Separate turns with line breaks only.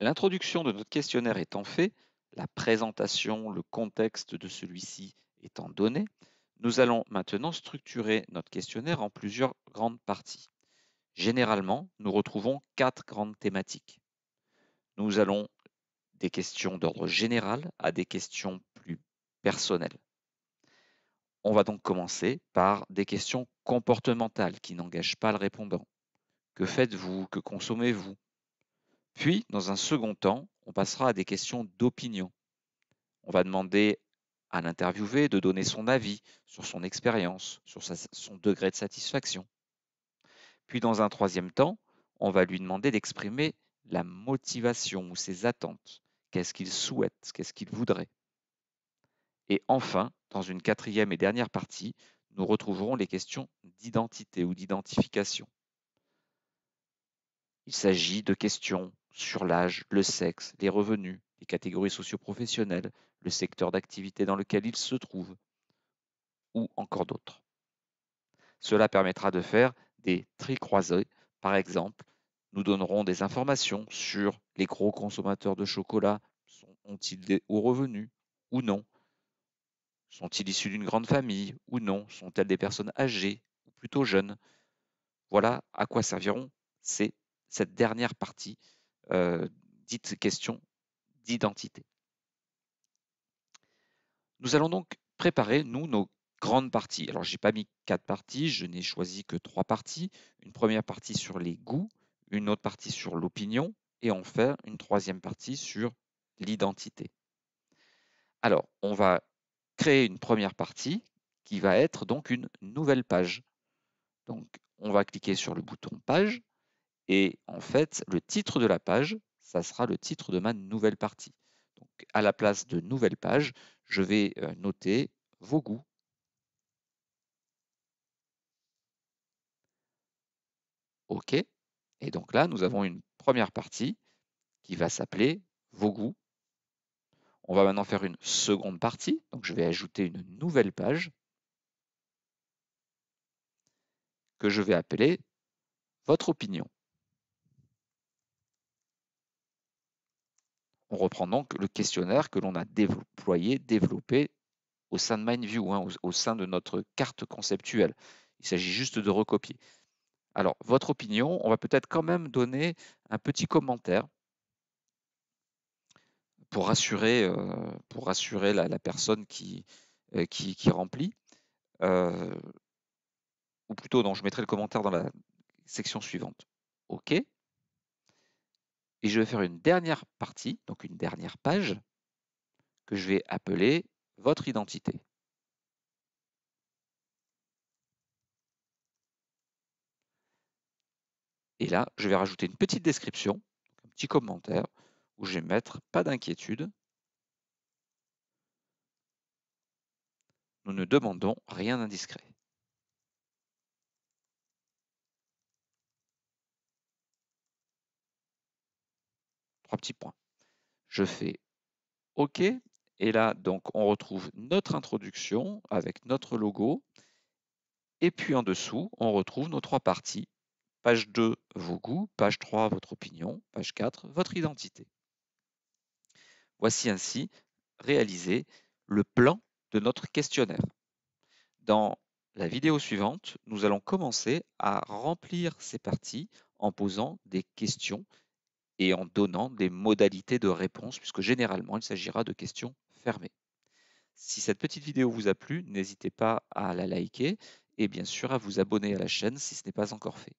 L'introduction de notre questionnaire étant faite, la présentation, le contexte de celui-ci étant donné, nous allons maintenant structurer notre questionnaire en plusieurs grandes parties. Généralement, nous retrouvons quatre grandes thématiques. Nous allons des questions d'ordre général à des questions plus personnelles. On va donc commencer par des questions comportementales qui n'engagent pas le répondant. Que faites-vous Que consommez-vous puis, dans un second temps, on passera à des questions d'opinion. On va demander à l'interviewé de donner son avis sur son expérience, sur son degré de satisfaction. Puis, dans un troisième temps, on va lui demander d'exprimer la motivation ou ses attentes. Qu'est-ce qu'il souhaite Qu'est-ce qu'il voudrait Et enfin, dans une quatrième et dernière partie, nous retrouverons les questions d'identité ou d'identification. Il s'agit de questions sur l'âge, le sexe, les revenus, les catégories socioprofessionnelles, le secteur d'activité dans lequel ils se trouvent, ou encore d'autres. Cela permettra de faire des tri croisés. Par exemple, nous donnerons des informations sur les gros consommateurs de chocolat. Ont-ils des hauts revenus ou non Sont-ils issus d'une grande famille ou non Sont-elles des personnes âgées ou plutôt jeunes Voilà à quoi serviront cette dernière partie euh, dites questions d'identité. Nous allons donc préparer, nous, nos grandes parties. Alors, j'ai pas mis quatre parties, je n'ai choisi que trois parties. Une première partie sur les goûts, une autre partie sur l'opinion, et enfin une troisième partie sur l'identité. Alors, on va créer une première partie qui va être donc une nouvelle page. Donc, on va cliquer sur le bouton Page et en fait, le titre de la page, ça sera le titre de ma nouvelle partie. Donc, à la place de nouvelle page, je vais euh, noter vos goûts. OK. Et donc là, nous avons une première partie qui va s'appeler vos goûts. On va maintenant faire une seconde partie. Donc, je vais ajouter une nouvelle page que je vais appeler votre opinion. On reprend donc le questionnaire que l'on a déployé, développé au sein de MindView, hein, au, sein de notre carte conceptuelle. Il s'agit juste de recopier. Alors, votre opinion, on va peut-être quand même donner un petit commentaire pour rassurer, euh, pour la, personne qui, euh, qui, remplit. Euh, ou plutôt, non, je mettrai le commentaire dans la section suivante. OK et je vais faire une dernière partie, donc une dernière page, que je vais appeler votre identité. Et là, je vais rajouter une petite description, un petit commentaire, où je vais mettre « Pas d'inquiétude, nous ne demandons rien d'indiscret ». trois petits points. Je fais OK. Et là, donc, on retrouve notre introduction avec notre logo. Et puis en dessous, on retrouve nos trois parties. Page 2, vos goûts. Page 3, votre opinion. Page 4, votre identité. Voici ainsi réalisé le plan de notre questionnaire. Dans la vidéo suivante, nous allons commencer à remplir ces parties en posant des questions et en donnant des modalités de réponse, puisque généralement, il s'agira de questions fermées. Si cette petite vidéo vous a plu, n'hésitez pas à la liker et bien sûr à vous abonner à la chaîne si ce n'est pas encore fait.